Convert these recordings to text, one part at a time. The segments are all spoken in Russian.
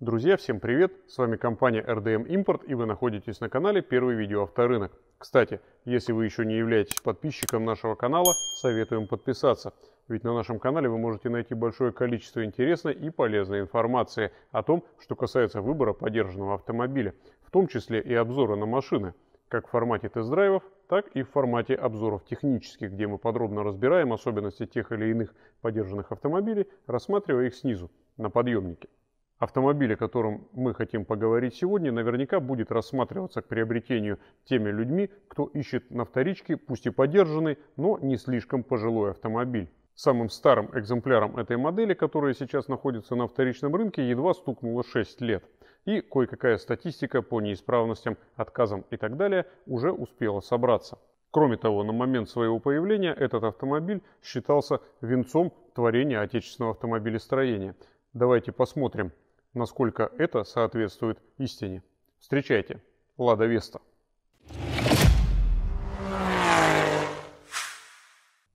Друзья, всем привет! С вами компания RDM Import и вы находитесь на канале Первый видео авторынок. Кстати, если вы еще не являетесь подписчиком нашего канала, советуем подписаться. Ведь на нашем канале вы можете найти большое количество интересной и полезной информации о том, что касается выбора поддержанного автомобиля, в том числе и обзора на машины, как в формате тест-драйвов, так и в формате обзоров технических, где мы подробно разбираем особенности тех или иных поддержанных автомобилей, рассматривая их снизу, на подъемнике автомобиль, о котором мы хотим поговорить сегодня, наверняка будет рассматриваться к приобретению теми людьми, кто ищет на вторичке, пусть и подержанный, но не слишком пожилой автомобиль. Самым старым экземпляром этой модели, которая сейчас находится на вторичном рынке, едва стукнуло 6 лет. И кое-какая статистика по неисправностям, отказам и так далее уже успела собраться. Кроме того, на момент своего появления этот автомобиль считался венцом творения отечественного автомобилестроения. Давайте посмотрим, насколько это соответствует истине. Встречайте, Лада Веста.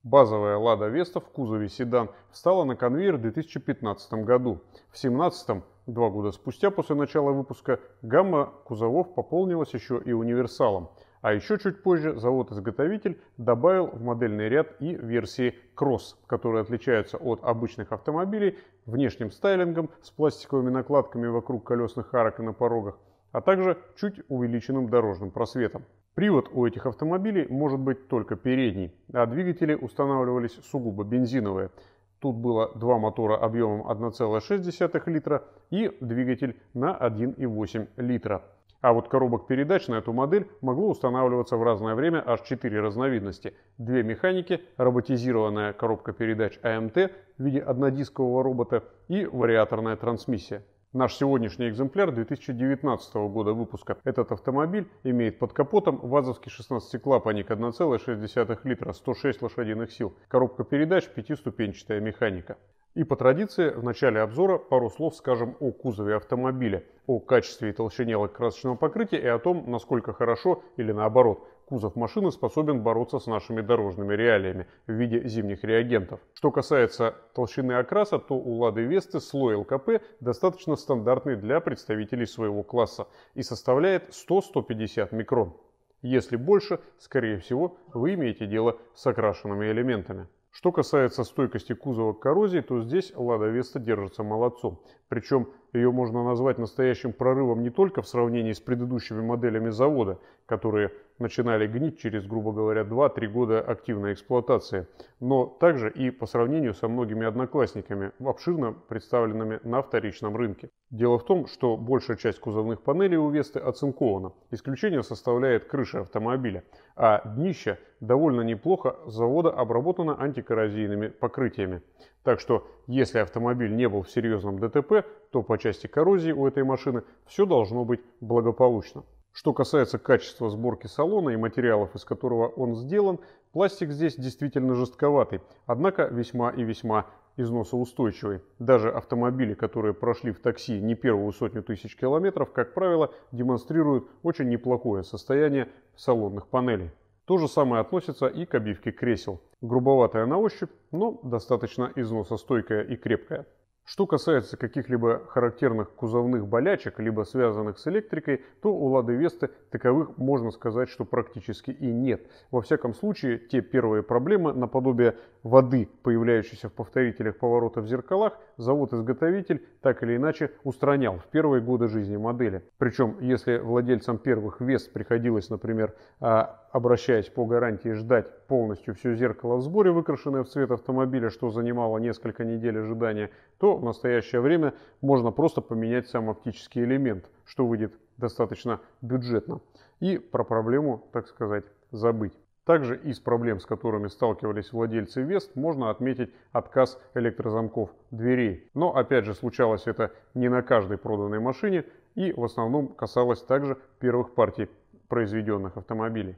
Базовая «Лада Веста» в кузове седан встала на конвейер в 2015 году. В 2017, два года спустя после начала выпуска, гамма кузовов пополнилась еще и универсалом – а еще чуть позже завод-изготовитель добавил в модельный ряд и версии Cross, которые отличаются от обычных автомобилей внешним стайлингом с пластиковыми накладками вокруг колесных арок и на порогах, а также чуть увеличенным дорожным просветом. Привод у этих автомобилей может быть только передний, а двигатели устанавливались сугубо бензиновые. Тут было два мотора объемом 1,6 литра и двигатель на 1,8 литра. А вот коробок передач на эту модель могло устанавливаться в разное время аж 4 разновидности. Две механики, роботизированная коробка передач АМТ в виде однодискового робота и вариаторная трансмиссия. Наш сегодняшний экземпляр 2019 года выпуска. Этот автомобиль имеет под капотом вазовский 16-клапанник 1,6 литра 106 лошадиных сил, коробка передач, пятиступенчатая механика. И по традиции в начале обзора пару слов скажем о кузове автомобиля, о качестве и толщине лакокрасочного покрытия и о том, насколько хорошо или наоборот кузов машины способен бороться с нашими дорожными реалиями в виде зимних реагентов. Что касается толщины окраса, то у Лады Весты слой ЛКП достаточно стандартный для представителей своего класса и составляет 100-150 микрон. Если больше, скорее всего, вы имеете дело с окрашенными элементами. Что касается стойкости кузова к коррозии, то здесь Лада Веста держится молодцом. Причем ее можно назвать настоящим прорывом не только в сравнении с предыдущими моделями завода, которые начинали гнить через, грубо говоря, 2-3 года активной эксплуатации, но также и по сравнению со многими одноклассниками, обширно представленными на вторичном рынке. Дело в том, что большая часть кузовных панелей у Весты оцинкована. Исключение составляет крыша автомобиля, а днище довольно неплохо с завода обработано антикоррозийными покрытиями. Так что, если автомобиль не был в серьезном ДТП, то по части коррозии у этой машины все должно быть благополучно. Что касается качества сборки салона и материалов, из которого он сделан, пластик здесь действительно жестковатый, однако весьма и весьма износоустойчивой. Даже автомобили, которые прошли в такси не первую сотню тысяч километров, как правило, демонстрируют очень неплохое состояние салонных панелей. То же самое относится и к обивке кресел. Грубоватая на ощупь, но достаточно износостойкая и крепкая. Что касается каких-либо характерных кузовных болячек, либо связанных с электрикой, то у Лады Весты таковых можно сказать, что практически и нет. Во всяком случае, те первые проблемы, наподобие воды, появляющейся в повторителях поворота в зеркалах, завод-изготовитель так или иначе устранял в первые годы жизни модели. Причем, если владельцам первых Вест приходилось, например, а, Обращаясь по гарантии ждать полностью все зеркало в сборе, выкрашенное в цвет автомобиля, что занимало несколько недель ожидания, то в настоящее время можно просто поменять сам оптический элемент, что выйдет достаточно бюджетно. И про проблему, так сказать, забыть. Также из проблем, с которыми сталкивались владельцы Вест, можно отметить отказ электрозамков дверей. Но опять же случалось это не на каждой проданной машине и в основном касалось также первых партий произведенных автомобилей.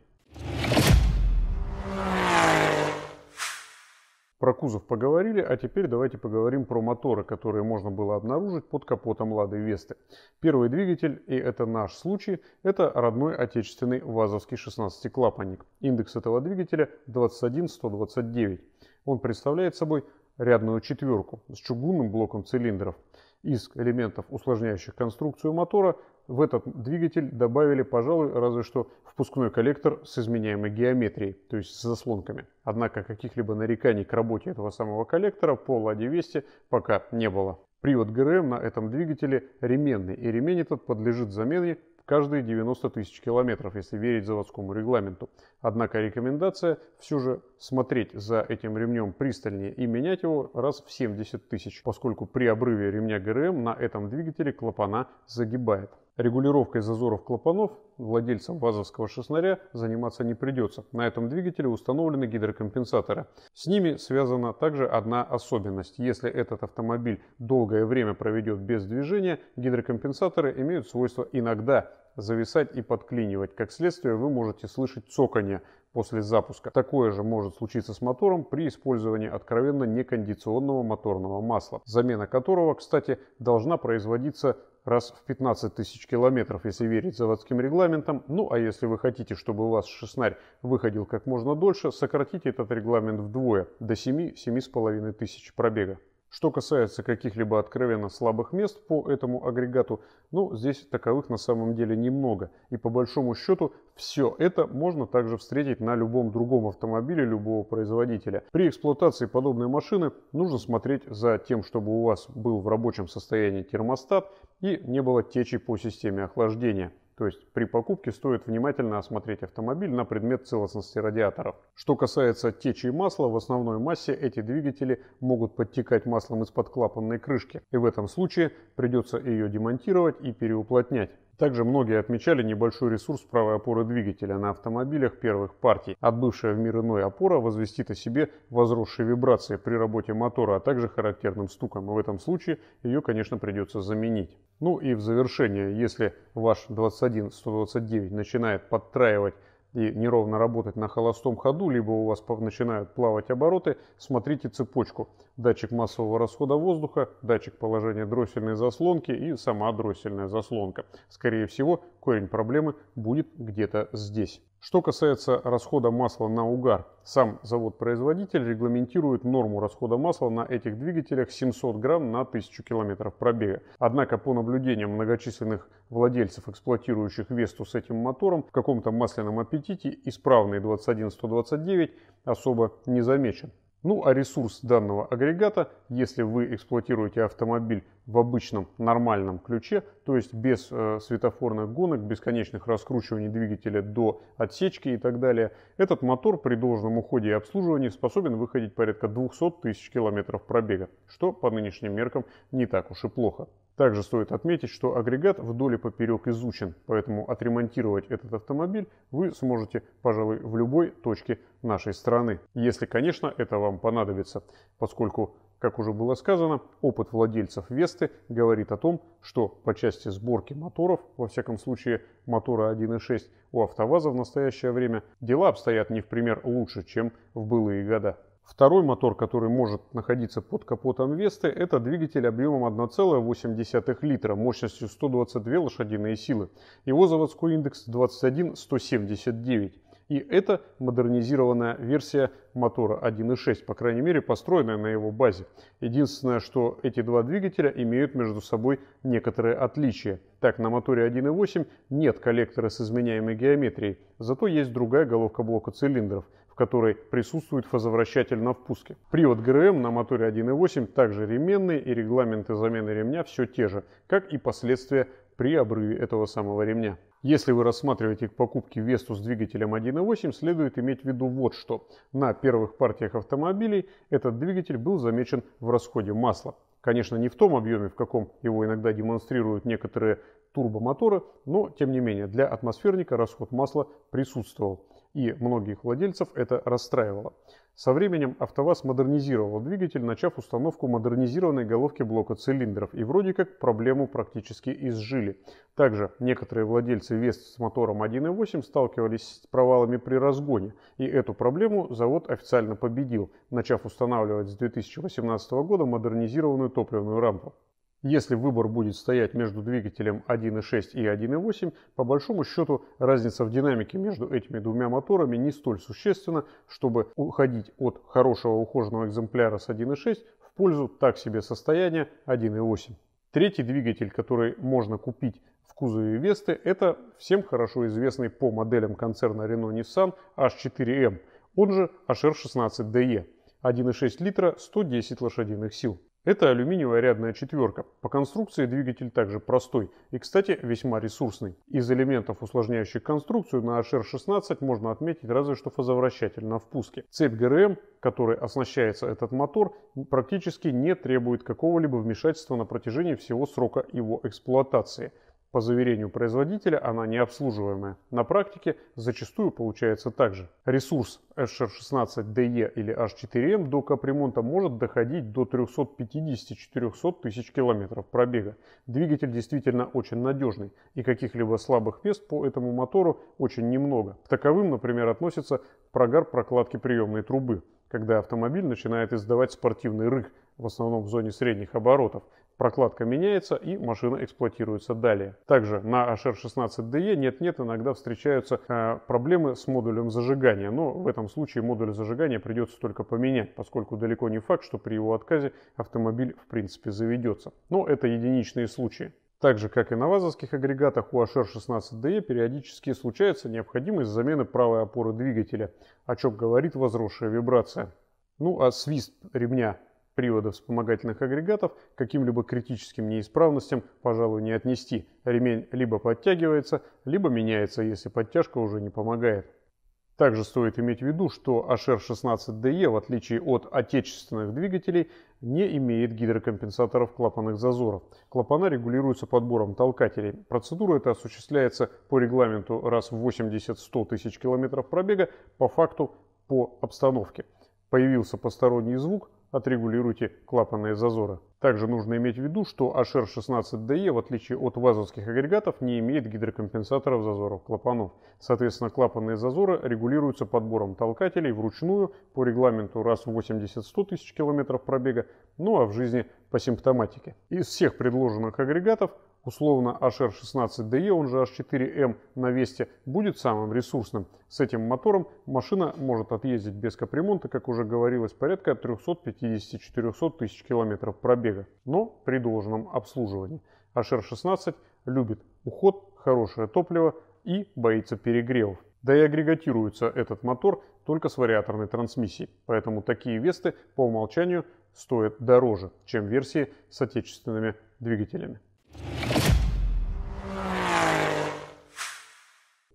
Про кузов поговорили, а теперь давайте поговорим про моторы, которые можно было обнаружить под капотом Лады Весты. Первый двигатель, и это наш случай, это родной отечественный ВАЗовский 16-клапанник. Индекс этого двигателя 21129. Он представляет собой рядную четверку с чугунным блоком цилиндров. Из элементов, усложняющих конструкцию мотора, в этот двигатель добавили, пожалуй, разве что впускной коллектор с изменяемой геометрией, то есть с заслонками. Однако каких-либо нареканий к работе этого самого коллектора по Ладе Вести пока не было. Привод ГРМ на этом двигателе ременный, и ремень этот подлежит замене каждые 90 тысяч километров, если верить заводскому регламенту. Однако рекомендация все же смотреть за этим ремнем пристальнее и менять его раз в 70 тысяч, поскольку при обрыве ремня ГРМ на этом двигателе клапана загибает. Регулировкой зазоров клапанов владельцам вазовского шестнаря заниматься не придется. На этом двигателе установлены гидрокомпенсаторы. С ними связана также одна особенность. Если этот автомобиль долгое время проведет без движения, гидрокомпенсаторы имеют свойство иногда зависать и подклинивать. Как следствие, вы можете слышать цоканье после запуска. Такое же может случиться с мотором при использовании откровенно некондиционного моторного масла, замена которого, кстати, должна производиться раз в 15 тысяч километров, если верить заводским регламентам. Ну а если вы хотите, чтобы у вас шестнарь выходил как можно дольше, сократите этот регламент вдвое, до 7-7,5 тысяч пробега. Что касается каких-либо откровенно слабых мест по этому агрегату, ну, здесь таковых на самом деле немного. И по большому счету, все это можно также встретить на любом другом автомобиле любого производителя. При эксплуатации подобной машины нужно смотреть за тем, чтобы у вас был в рабочем состоянии термостат и не было течи по системе охлаждения. То есть при покупке стоит внимательно осмотреть автомобиль на предмет целостности радиаторов. Что касается течи масла, в основной массе эти двигатели могут подтекать маслом из-под клапанной крышки, и в этом случае придется ее демонтировать и переуплотнять. Также многие отмечали небольшой ресурс правой опоры двигателя на автомобилях первых партий. Отбывшая в мир иной опора возвестит о себе возросшие вибрации при работе мотора, а также характерным стуком. в этом случае ее, конечно, придется заменить. Ну и в завершение, если ваш 21-129 начинает подтраивать и неровно работать на холостом ходу, либо у вас начинают плавать обороты, смотрите цепочку. Датчик массового расхода воздуха, датчик положения дроссельной заслонки и сама дроссельная заслонка. Скорее всего, корень проблемы будет где-то здесь. Что касается расхода масла на угар, сам завод-производитель регламентирует норму расхода масла на этих двигателях 700 грамм на 1000 километров пробега. Однако по наблюдениям многочисленных владельцев, эксплуатирующих Весту с этим мотором, в каком-то масляном аппетите исправный 21129 особо не замечен. Ну а ресурс данного агрегата, если вы эксплуатируете автомобиль в обычном нормальном ключе, то есть без э, светофорных гонок, бесконечных раскручиваний двигателя до отсечки и так далее, этот мотор при должном уходе и обслуживании способен выходить порядка 200 тысяч километров пробега, что по нынешним меркам не так уж и плохо. Также стоит отметить, что агрегат вдоль и поперек изучен, поэтому отремонтировать этот автомобиль вы сможете, пожалуй, в любой точке нашей страны. Если, конечно, это вам понадобится, поскольку как уже было сказано, опыт владельцев Весты говорит о том, что по части сборки моторов, во всяком случае мотора 1.6 у АвтоВАЗа в настоящее время, дела обстоят не в пример лучше, чем в былые года. Второй мотор, который может находиться под капотом Весты, это двигатель объемом 1,8 литра мощностью 122 лошадиные силы. Его заводской индекс 21179. И это модернизированная версия мотора 1.6, по крайней мере, построенная на его базе. Единственное, что эти два двигателя имеют между собой некоторые отличия. Так, на моторе 1.8 нет коллектора с изменяемой геометрией, зато есть другая головка блока цилиндров, которой присутствует фазовращатель на впуске. Привод ГРМ на моторе 1.8 также ременный и регламенты замены ремня все те же, как и последствия при обрыве этого самого ремня. Если вы рассматриваете к покупке Весту с двигателем 1.8, следует иметь в виду вот что. На первых партиях автомобилей этот двигатель был замечен в расходе масла. Конечно, не в том объеме, в каком его иногда демонстрируют некоторые турбомоторы, но тем не менее для атмосферника расход масла присутствовал и многих владельцев это расстраивало. Со временем АвтоВАЗ модернизировал двигатель, начав установку модернизированной головки блока цилиндров, и вроде как проблему практически изжили. Также некоторые владельцы вест с мотором 1.8 сталкивались с провалами при разгоне, и эту проблему завод официально победил, начав устанавливать с 2018 года модернизированную топливную рампу. Если выбор будет стоять между двигателем 1.6 и 1.8, по большому счету разница в динамике между этими двумя моторами не столь существенна, чтобы уходить от хорошего ухоженного экземпляра с 1.6 в пользу так себе состояния 1.8. Третий двигатель, который можно купить в кузове Весты, это всем хорошо известный по моделям концерна Renault-Nissan H4M, он же HR16DE, 1.6 литра, 110 лошадиных сил. Это алюминиевая рядная четверка. По конструкции двигатель также простой и, кстати, весьма ресурсный. Из элементов, усложняющих конструкцию, на HR16 можно отметить разве что фазовращатель на впуске. Цепь ГРМ, которой оснащается этот мотор, практически не требует какого-либо вмешательства на протяжении всего срока его эксплуатации – по заверению производителя, она не обслуживаемая. На практике зачастую получается так же. Ресурс HR16DE или H4M до капремонта может доходить до 350-400 тысяч километров пробега. Двигатель действительно очень надежный, и каких-либо слабых мест по этому мотору очень немного. К таковым, например, относится прогар прокладки приемной трубы, когда автомобиль начинает издавать спортивный рык, в основном в зоне средних оборотов, прокладка меняется и машина эксплуатируется далее. Также на HR16DE нет-нет иногда встречаются э, проблемы с модулем зажигания, но в этом случае модуль зажигания придется только поменять, поскольку далеко не факт, что при его отказе автомобиль в принципе заведется. Но это единичные случаи. Так же, как и на вазовских агрегатах, у HR16DE периодически случается необходимость замены правой опоры двигателя, о чем говорит возросшая вибрация. Ну а свист ремня приводов вспомогательных агрегатов каким-либо критическим неисправностям, пожалуй, не отнести. Ремень либо подтягивается, либо меняется, если подтяжка уже не помогает. Также стоит иметь в виду, что HR16DE, в отличие от отечественных двигателей, не имеет гидрокомпенсаторов клапанных зазоров. Клапана регулируются подбором толкателей. Процедура эта осуществляется по регламенту раз в 80-100 тысяч километров пробега, по факту по обстановке. Появился посторонний звук, отрегулируйте клапанные зазоры. Также нужно иметь в виду, что HR16DE, в отличие от вазовских агрегатов, не имеет гидрокомпенсаторов зазоров клапанов. Соответственно, клапанные зазоры регулируются подбором толкателей вручную по регламенту раз в 80-100 тысяч километров пробега, ну а в жизни по симптоматике. Из всех предложенных агрегатов Условно HR16DE, он же H4M на Весте, будет самым ресурсным. С этим мотором машина может отъездить без капремонта, как уже говорилось, порядка 350-400 тысяч километров пробега, но при должном обслуживании. HR16 любит уход, хорошее топливо и боится перегревов. Да и агрегатируется этот мотор только с вариаторной трансмиссией, поэтому такие Весты по умолчанию стоят дороже, чем версии с отечественными двигателями.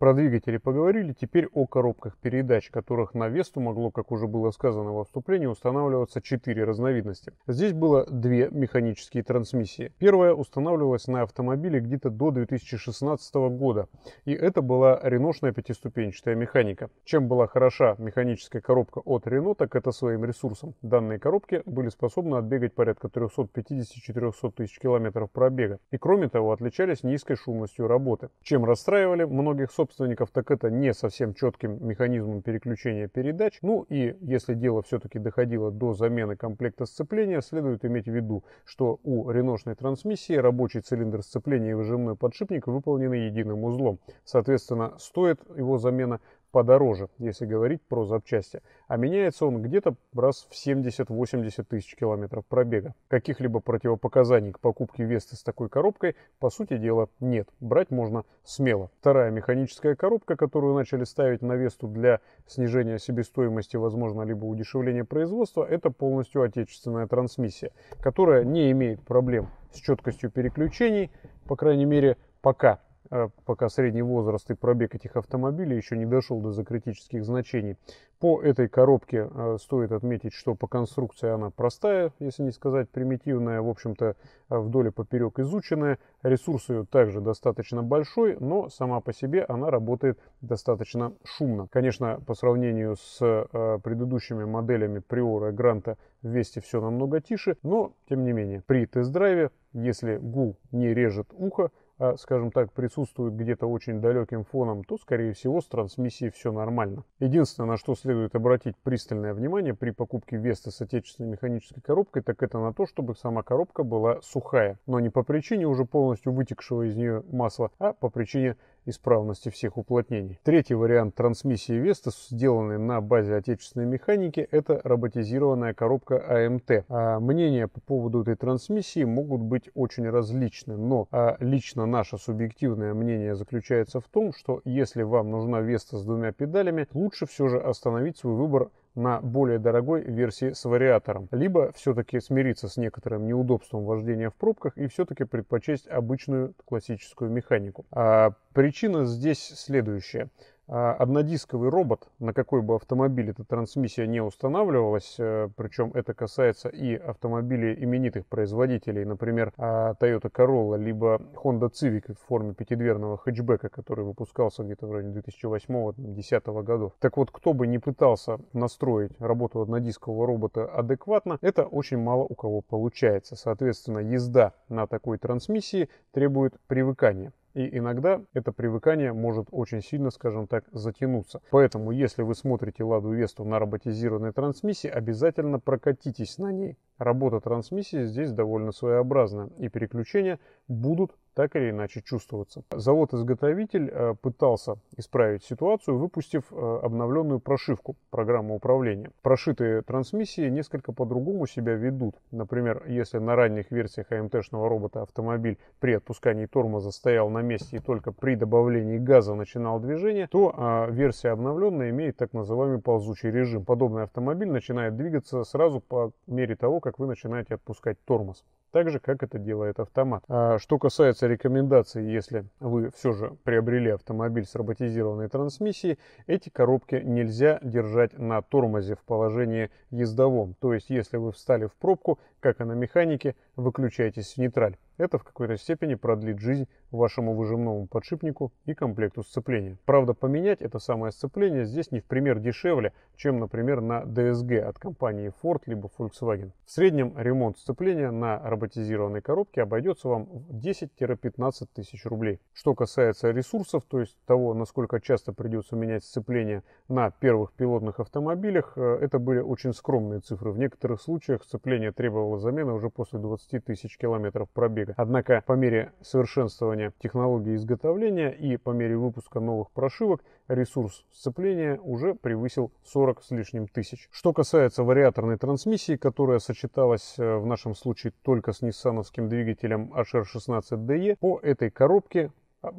Про двигатели поговорили, теперь о коробках передач, которых на Весту могло, как уже было сказано во вступлении, устанавливаться 4 разновидности. Здесь было две механические трансмиссии. Первая устанавливалась на автомобиле где-то до 2016 года, и это была реношная пятиступенчатая механика. Чем была хороша механическая коробка от Рено, так это своим ресурсом. Данные коробки были способны отбегать порядка 350-400 тысяч километров пробега, и кроме того отличались низкой шумностью работы, чем расстраивали многих собственников собственников, так это не совсем четким механизмом переключения передач. Ну и если дело все-таки доходило до замены комплекта сцепления, следует иметь в виду, что у реношной трансмиссии рабочий цилиндр сцепления и выжимной подшипник выполнены единым узлом. Соответственно, стоит его замена подороже, если говорить про запчасти. А меняется он где-то раз в 70-80 тысяч километров пробега. Каких-либо противопоказаний к покупке Весты с такой коробкой, по сути дела, нет. Брать можно смело. Вторая механическая коробка, которую начали ставить на Весту для снижения себестоимости, возможно, либо удешевления производства, это полностью отечественная трансмиссия, которая не имеет проблем с четкостью переключений, по крайней мере, пока а пока средний возраст и пробег этих автомобилей еще не дошел до закритических значений. По этой коробке э, стоит отметить, что по конструкции она простая, если не сказать примитивная, в общем-то э, вдоль и поперек изученная. Ресурс ее также достаточно большой, но сама по себе она работает достаточно шумно. Конечно, по сравнению с э, предыдущими моделями Priora и Гранта в все намного тише, но тем не менее при тест-драйве, если гул не режет ухо, а, скажем так, присутствует где-то очень далеким фоном, то, скорее всего, с трансмиссией все нормально. Единственное, на что следует обратить пристальное внимание при покупке Веста с отечественной механической коробкой, так это на то, чтобы сама коробка была сухая. Но не по причине уже полностью вытекшего из нее масла, а по причине исправности всех уплотнений. Третий вариант трансмиссии Веста, сделанный на базе отечественной механики, это роботизированная коробка АМТ. А мнения по поводу этой трансмиссии могут быть очень различны, но а лично наше субъективное мнение заключается в том, что если вам нужна Веста с двумя педалями, лучше все же остановить свой выбор на более дорогой версии с вариатором, либо все-таки смириться с некоторым неудобством вождения в пробках и все-таки предпочесть обычную классическую механику. А причина здесь следующая. А однодисковый робот, на какой бы автомобиль эта трансмиссия не устанавливалась, э, причем это касается и автомобилей именитых производителей, например, а, Toyota Corolla, либо Honda Civic в форме пятидверного хэтчбека, который выпускался где-то в районе 2008-2010 годов. Так вот, кто бы не пытался настроить работу однодискового робота адекватно, это очень мало у кого получается. Соответственно, езда на такой трансмиссии требует привыкания. И иногда это привыкание может очень сильно, скажем так, затянуться. Поэтому, если вы смотрите Ладу Весту на роботизированной трансмиссии, обязательно прокатитесь на ней. Работа трансмиссии здесь довольно своеобразная, и переключения будут так или иначе чувствоваться. Завод-изготовитель э, пытался исправить ситуацию, выпустив э, обновленную прошивку программы управления. Прошитые трансмиссии несколько по-другому себя ведут. Например, если на ранних версиях АМТ-шного робота автомобиль при отпускании тормоза стоял на месте и только при добавлении газа начинал движение, то а, версия обновленная имеет так называемый ползучий режим. Подобный автомобиль начинает двигаться сразу по мере того, как вы начинаете отпускать тормоз. Так же, как это делает автомат. А, что касается Имеются рекомендации, если вы все же приобрели автомобиль с роботизированной трансмиссией, эти коробки нельзя держать на тормозе в положении ездовом. То есть, если вы встали в пробку, как и на механике, выключайтесь в нейтраль. Это в какой-то степени продлит жизнь вашему выжимному подшипнику и комплекту сцепления. Правда, поменять это самое сцепление здесь не в пример дешевле, чем, например, на DSG от компании Ford либо Volkswagen. В среднем ремонт сцепления на роботизированной коробке обойдется вам в 10-15 тысяч рублей. Что касается ресурсов, то есть того, насколько часто придется менять сцепление на первых пилотных автомобилях, э, это были очень скромные цифры. В некоторых случаях сцепление требовало замены уже после 20 тысяч километров пробега побега. Однако по мере совершенствования технологии изготовления и по мере выпуска новых прошивок ресурс сцепления уже превысил 40 с лишним тысяч. Что касается вариаторной трансмиссии, которая сочеталась э, в нашем случае только с ниссановским двигателем HR16DE, по этой коробке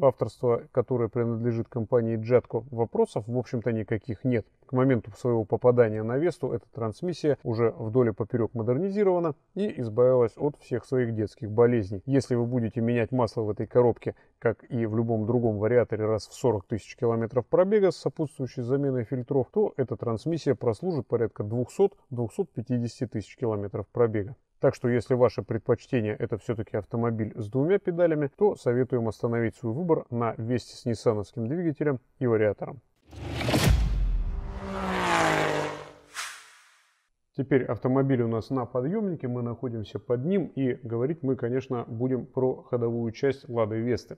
авторство которое принадлежит компании Джатко, вопросов, в общем-то, никаких нет. К моменту своего попадания на Весту эта трансмиссия уже вдоль и поперек модернизирована и избавилась от всех своих детских болезней. Если вы будете менять масло в этой коробке, как и в любом другом вариаторе раз в 40 тысяч километров пробега с сопутствующей заменой фильтров, то эта трансмиссия прослужит порядка 200-250 тысяч километров пробега. Так что если ваше предпочтение это все-таки автомобиль с двумя педалями, то советуем остановить свой выбор на Весте с ниссановским двигателем и вариатором. Теперь автомобиль у нас на подъемнике, мы находимся под ним и говорить мы, конечно, будем про ходовую часть Лады Весты.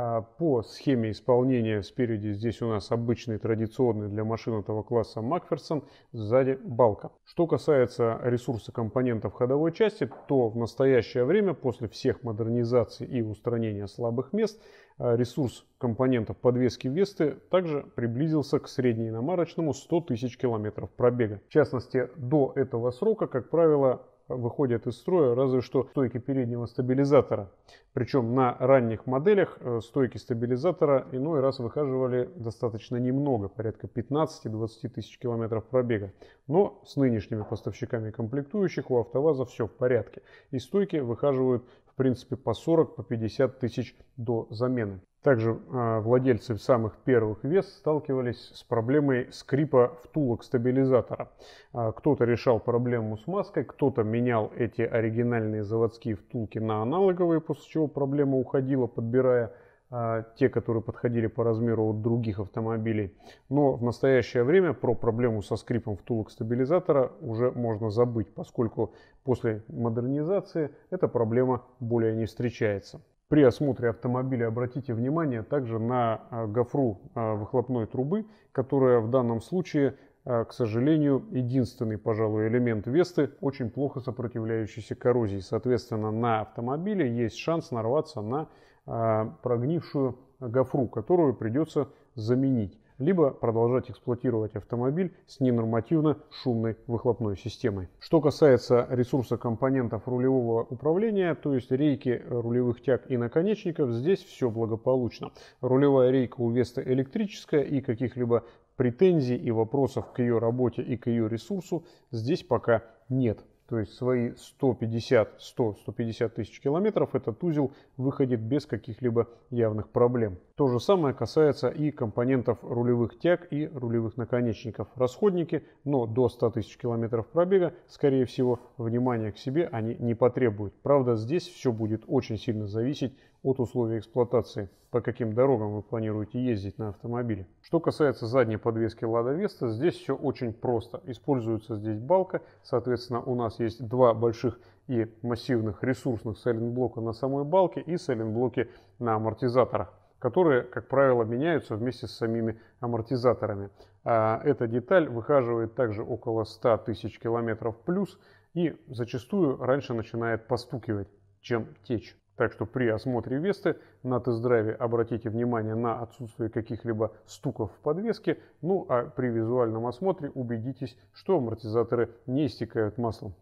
А по схеме исполнения спереди здесь у нас обычный традиционный для машин этого класса Макферсон, сзади балка. Что касается ресурса компонентов ходовой части, то в настоящее время после всех модернизаций и устранения слабых мест а, ресурс компонентов подвески Весты также приблизился к среднеиномарочному 100 тысяч километров пробега. В частности, до этого срока, как правило, выходят из строя, разве что стойки переднего стабилизатора. Причем на ранних моделях э, стойки стабилизатора иной раз выхаживали достаточно немного, порядка 15-20 тысяч километров пробега. Но с нынешними поставщиками комплектующих у АвтоВАЗа все в порядке. И стойки выхаживают принципе, по 40, по 50 тысяч до замены. Также э, владельцы самых первых вес сталкивались с проблемой скрипа втулок стабилизатора. Э, кто-то решал проблему с маской, кто-то менял эти оригинальные заводские втулки на аналоговые, после чего проблема уходила, подбирая а, те, которые подходили по размеру от других автомобилей. Но в настоящее время про проблему со скрипом втулок стабилизатора уже можно забыть, поскольку после модернизации эта проблема более не встречается. При осмотре автомобиля обратите внимание также на а, гофру а, выхлопной трубы, которая в данном случае, к сожалению, единственный, пожалуй, элемент Весты, очень плохо сопротивляющийся коррозии. Соответственно, на автомобиле есть шанс нарваться на а, прогнившую гофру, которую придется заменить, либо продолжать эксплуатировать автомобиль с ненормативно шумной выхлопной системой. Что касается ресурса компонентов рулевого управления, то есть рейки рулевых тяг и наконечников, здесь все благополучно. Рулевая рейка у Веста электрическая и каких-либо претензий и вопросов к ее работе и к ее ресурсу здесь пока нет. То есть свои 150, 100, 150 тысяч километров этот узел выходит без каких-либо явных проблем. То же самое касается и компонентов рулевых тяг и рулевых наконечников. Расходники, но до 100 тысяч километров пробега, скорее всего, внимания к себе они не потребуют. Правда, здесь все будет очень сильно зависеть от условий эксплуатации, по каким дорогам вы планируете ездить на автомобиле. Что касается задней подвески Lada Vesta, здесь все очень просто. Используется здесь балка, соответственно у нас есть два больших и массивных ресурсных сайлентблока на самой балке и сайлентблоки на амортизаторах которые, как правило, меняются вместе с самими амортизаторами. А эта деталь выхаживает также около 100 тысяч километров плюс и зачастую раньше начинает постукивать, чем течь. Так что при осмотре Весты на тест-драйве обратите внимание на отсутствие каких-либо стуков в подвеске, ну а при визуальном осмотре убедитесь, что амортизаторы не истекают маслом.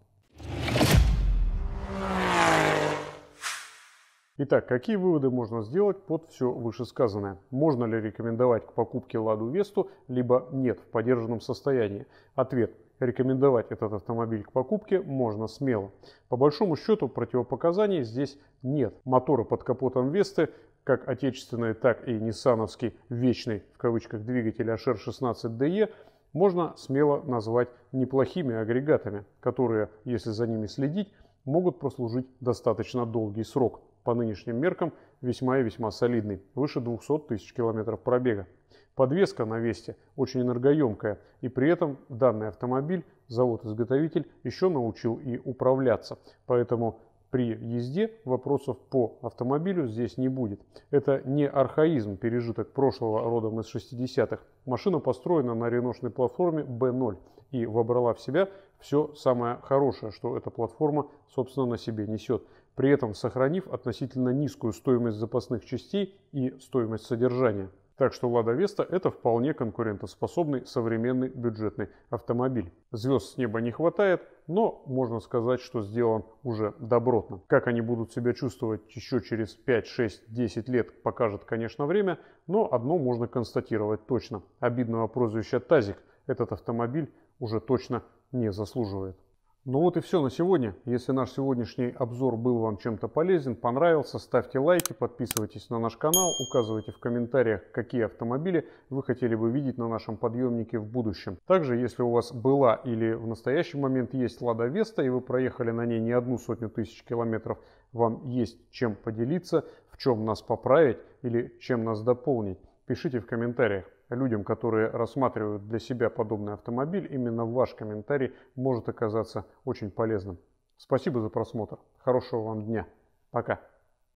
Итак, какие выводы можно сделать под все вышесказанное? Можно ли рекомендовать к покупке Ладу Весту, либо нет в подержанном состоянии? Ответ – рекомендовать этот автомобиль к покупке можно смело. По большому счету противопоказаний здесь нет. Моторы под капотом Весты как отечественный, так и ниссановский вечный в кавычках двигатель HR16DE можно смело назвать неплохими агрегатами, которые, если за ними следить, могут прослужить достаточно долгий срок. По нынешним меркам весьма и весьма солидный, выше 200 тысяч километров пробега. Подвеска на Весте очень энергоемкая, и при этом данный автомобиль завод-изготовитель еще научил и управляться. Поэтому при езде вопросов по автомобилю здесь не будет. Это не архаизм, пережиток прошлого родом из 60-х. Машина построена на реношной платформе B0 и вобрала в себя все самое хорошее, что эта платформа, собственно, на себе несет. При этом сохранив относительно низкую стоимость запасных частей и стоимость содержания. Так что Лада Веста это вполне конкурентоспособный современный бюджетный автомобиль. Звезд с неба не хватает, но можно сказать, что сделан уже добротно. Как они будут себя чувствовать еще через 5, 6, 10 лет покажет, конечно, время, но одно можно констатировать точно. Обидного прозвища «Тазик» этот автомобиль уже точно не заслуживает. Ну вот и все на сегодня. Если наш сегодняшний обзор был вам чем-то полезен, понравился, ставьте лайки, подписывайтесь на наш канал, указывайте в комментариях, какие автомобили вы хотели бы видеть на нашем подъемнике в будущем. Также, если у вас была или в настоящий момент есть Лада Веста и вы проехали на ней не одну сотню тысяч километров, вам есть чем поделиться, в чем нас поправить или чем нас дополнить, пишите в комментариях людям, которые рассматривают для себя подобный автомобиль, именно ваш комментарий может оказаться очень полезным. Спасибо за просмотр. Хорошего вам дня. Пока.